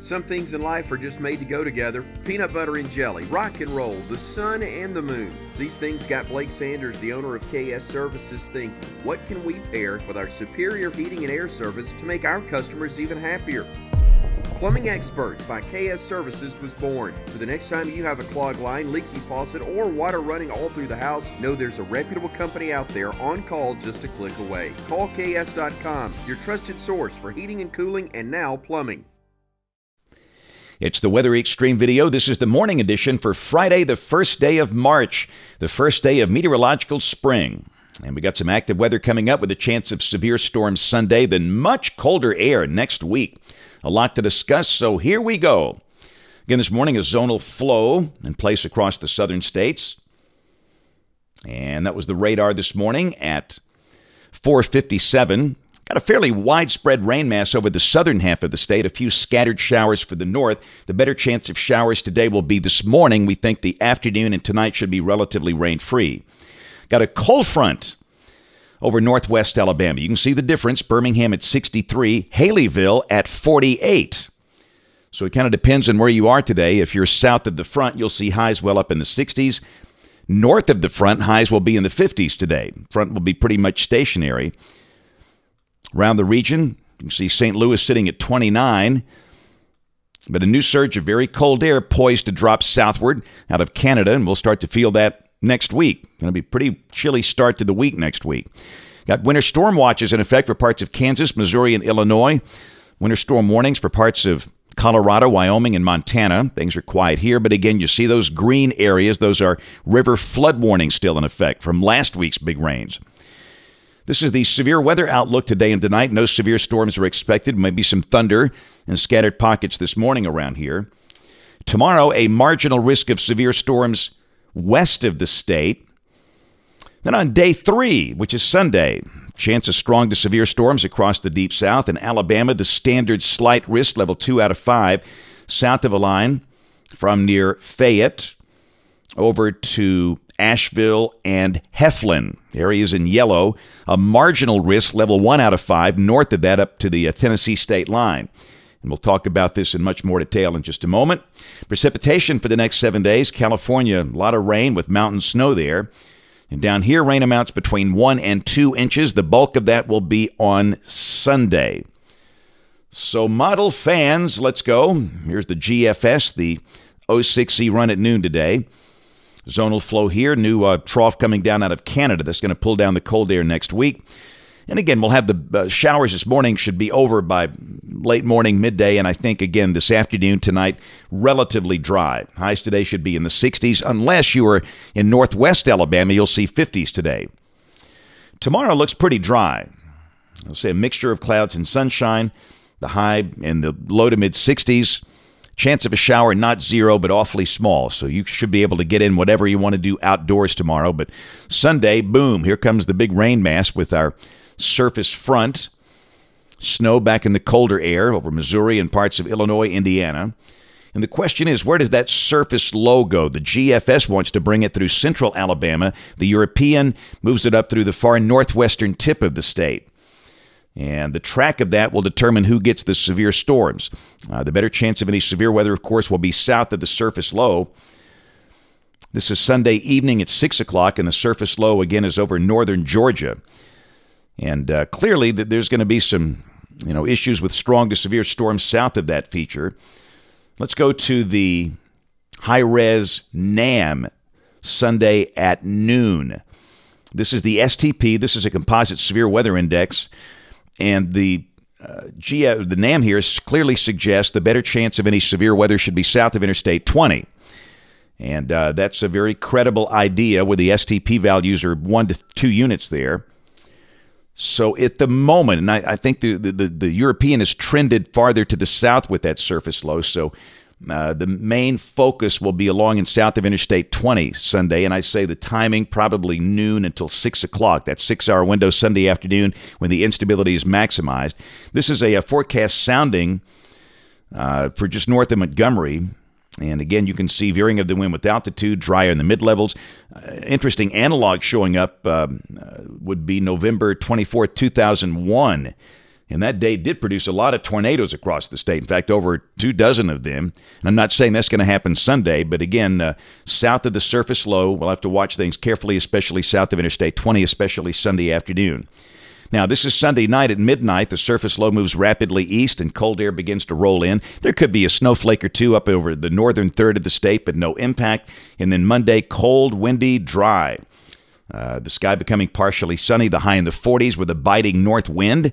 Some things in life are just made to go together peanut butter and jelly, rock and roll, the sun and the moon. These things got Blake Sanders, the owner of KS Services, thinking what can we pair with our superior heating and air service to make our customers even happier? Plumbing Experts by KS Services was born. So the next time you have a clogged line, leaky faucet, or water running all through the house, know there's a reputable company out there on call just a click away. Call KS.com, your trusted source for heating and cooling and now plumbing. It's the Weather Extreme video. This is the morning edition for Friday, the first day of March, the first day of meteorological spring. And we got some active weather coming up with a chance of severe storms Sunday, then much colder air next week. A lot to discuss, so here we go. Again, this morning, a zonal flow in place across the southern states. And that was the radar this morning at 457 Got a fairly widespread rain mass over the southern half of the state, a few scattered showers for the north. The better chance of showers today will be this morning. We think the afternoon and tonight should be relatively rain free. Got a cold front over northwest Alabama. You can see the difference Birmingham at 63, Haleyville at 48. So it kind of depends on where you are today. If you're south of the front, you'll see highs well up in the 60s. North of the front, highs will be in the 50s today. Front will be pretty much stationary. Around the region, you can see St. Louis sitting at 29. But a new surge of very cold air poised to drop southward out of Canada, and we'll start to feel that next week. Going to be pretty chilly start to the week next week. Got winter storm watches in effect for parts of Kansas, Missouri, and Illinois. Winter storm warnings for parts of Colorado, Wyoming, and Montana. Things are quiet here, but again, you see those green areas. Those are river flood warnings still in effect from last week's big rains. This is the severe weather outlook today and tonight. No severe storms are expected. Maybe some thunder and scattered pockets this morning around here. Tomorrow, a marginal risk of severe storms west of the state. Then on day three, which is Sunday, chance of strong to severe storms across the deep south. In Alabama, the standard slight risk, level two out of five, south of a line from near Fayette over to Asheville, and Heflin. Areas in yellow, a marginal risk level one out of five, north of that up to the uh, Tennessee state line. And we'll talk about this in much more detail in just a moment. Precipitation for the next seven days. California, a lot of rain with mountain snow there. And down here, rain amounts between one and two inches. The bulk of that will be on Sunday. So, model fans, let's go. Here's the GFS, the 06C run at noon today. Zonal flow here, new uh, trough coming down out of Canada that's going to pull down the cold air next week. And again, we'll have the uh, showers this morning, should be over by late morning, midday, and I think again this afternoon, tonight, relatively dry. Highs today should be in the 60s, unless you are in northwest Alabama, you'll see 50s today. Tomorrow looks pretty dry. I'll say a mixture of clouds and sunshine, the high in the low to mid 60s. Chance of a shower, not zero, but awfully small. So you should be able to get in whatever you want to do outdoors tomorrow. But Sunday, boom, here comes the big rain mass with our surface front. Snow back in the colder air over Missouri and parts of Illinois, Indiana. And the question is, where does that surface low go? The GFS wants to bring it through central Alabama. The European moves it up through the far northwestern tip of the state. And the track of that will determine who gets the severe storms. Uh, the better chance of any severe weather, of course, will be south of the surface low. This is Sunday evening at 6 o'clock, and the surface low again is over northern Georgia. And uh, clearly, that there's going to be some you know, issues with strong to severe storms south of that feature. Let's go to the high res NAM Sunday at noon. This is the STP. This is a composite severe weather index and the uh, the NAM here clearly suggests the better chance of any severe weather should be south of Interstate 20. And uh, that's a very credible idea where the STP values are one to two units there. So at the moment, and I, I think the, the, the European has trended farther to the south with that surface low. So uh, the main focus will be along and south of Interstate 20 Sunday, and I say the timing probably noon until 6 o'clock, that six hour window Sunday afternoon when the instability is maximized. This is a, a forecast sounding uh, for just north of Montgomery. And again, you can see veering of the wind with altitude, drier in the mid levels. Uh, interesting analog showing up um, uh, would be November 24th, 2001. And that day did produce a lot of tornadoes across the state. In fact, over two dozen of them. And I'm not saying that's going to happen Sunday, but again, uh, south of the surface low, we'll have to watch things carefully, especially south of Interstate 20, especially Sunday afternoon. Now, this is Sunday night at midnight. The surface low moves rapidly east and cold air begins to roll in. There could be a snowflake or two up over the northern third of the state, but no impact. And then Monday, cold, windy, dry. Uh, the sky becoming partially sunny, the high in the 40s with a biting north wind.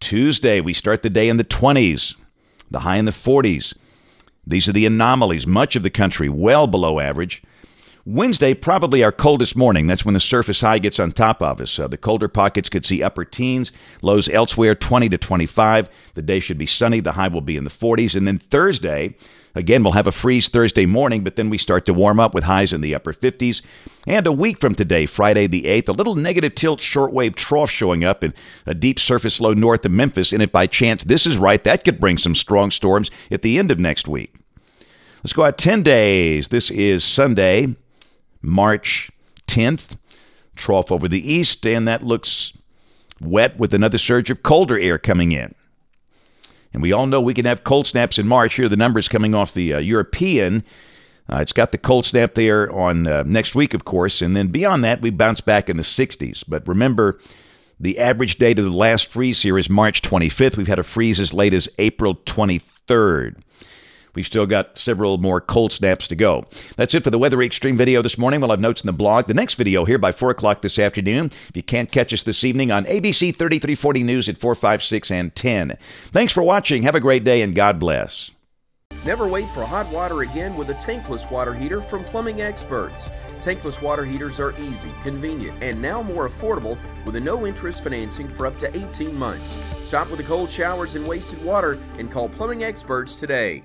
Tuesday, we start the day in the 20s, the high in the 40s. These are the anomalies. Much of the country well below average. Wednesday, probably our coldest morning. That's when the surface high gets on top of us. Uh, the colder pockets could see upper teens, lows elsewhere 20 to 25. The day should be sunny. The high will be in the 40s. And then Thursday, again, we'll have a freeze Thursday morning, but then we start to warm up with highs in the upper 50s. And a week from today, Friday the 8th, a little negative tilt shortwave trough showing up in a deep surface low north of Memphis. And if by chance this is right, that could bring some strong storms at the end of next week. Let's go out 10 days. This is Sunday, March 10th. Trough over the east, and that looks wet with another surge of colder air coming in. And we all know we can have cold snaps in March. Here are the numbers coming off the uh, European. Uh, it's got the cold snap there on uh, next week, of course. And then beyond that, we bounce back in the 60s. But remember, the average date of the last freeze here is March 25th. We've had a freeze as late as April 23rd we still got several more cold snaps to go. That's it for the Weather Extreme video this morning. We'll have notes in the blog. The next video here by 4 o'clock this afternoon. If you can't catch us this evening on ABC 3340 News at 4, 5, 6, and 10. Thanks for watching. Have a great day and God bless. Never wait for hot water again with a tankless water heater from plumbing experts. Tankless water heaters are easy, convenient, and now more affordable with a no interest financing for up to 18 months. Stop with the cold showers and wasted water and call plumbing experts today.